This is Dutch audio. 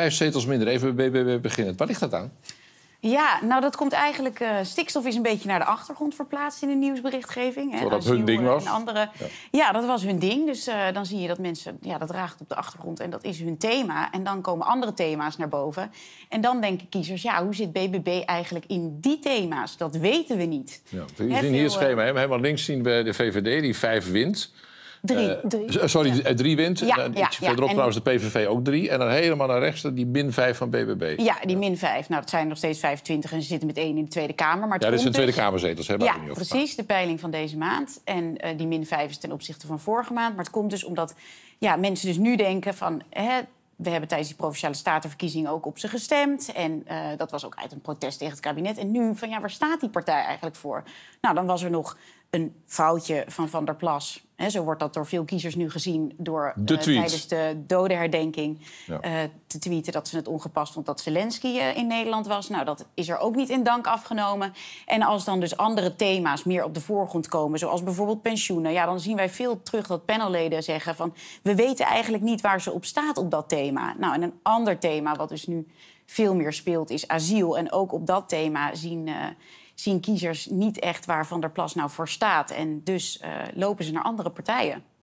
Vijf zetels minder, even bij BBB beginnen. Waar ligt dat aan? Ja, nou dat komt eigenlijk. Eh, stikstof is een beetje naar de achtergrond verplaatst in de nieuwsberichtgeving. Zodat dat hun ding was. andere... Ja. dat was hun ding. Dus eh, dan zie je dat mensen. Ja, dat raakt op de achtergrond en dat is hun thema. En dan komen andere thema's naar boven. En dan denken kiezers, ja, hoe zit BBB eigenlijk in die thema's? Dat weten we niet. Ja, we zien hier het schema. Eh, helemaal links zien we de VVD, die vijf wint. Drie. Eh, eh, sorry, eh, drie wint. Ja, iets trouwens de PVV ook drie. En dan helemaal naar rechts die min 5 van BBB. Ja, die min 5. Nou, dat zijn nog steeds 25 en ze zitten met één in de Tweede Kamer. Maar ja, dat is een Tweede dus- Kamerzetels. hebben ja, niet precies. De peiling van deze maand. En die min 5 is ten opzichte van vorige maand. Maar het komt dus omdat ja, mensen dus nu denken van... Hè, we hebben tijdens die provinciale statenverkiezingen ook op ze gestemd. En dat was ook uit een protest tegen het kabinet. En nu van ja, waar staat die partij eigenlijk voor? Nou, dan was er nog een foutje van Van der Plas. zo wordt dat door veel kiezers nu gezien door eh, tijdens de dodenherdenking ja. Eh, te tweeten dat ze het ongepast vond dat Zelensky eh, in Nederland was. Nou, dat is er ook niet in dank afgenomen. En als dan dus andere thema's meer op de voorgrond komen, zoals bijvoorbeeld pensioenen, ja, dan zien wij veel terug dat panelleden zeggen van we weten eigenlijk niet waar ze op staat op dat thema. Nou, en een ander thema wat dus nu veel meer speelt is asiel. En ook op dat thema zien zien kiezers niet echt waar Van der Plas nou voor staat. En dus uh, lopen ze naar andere partijen.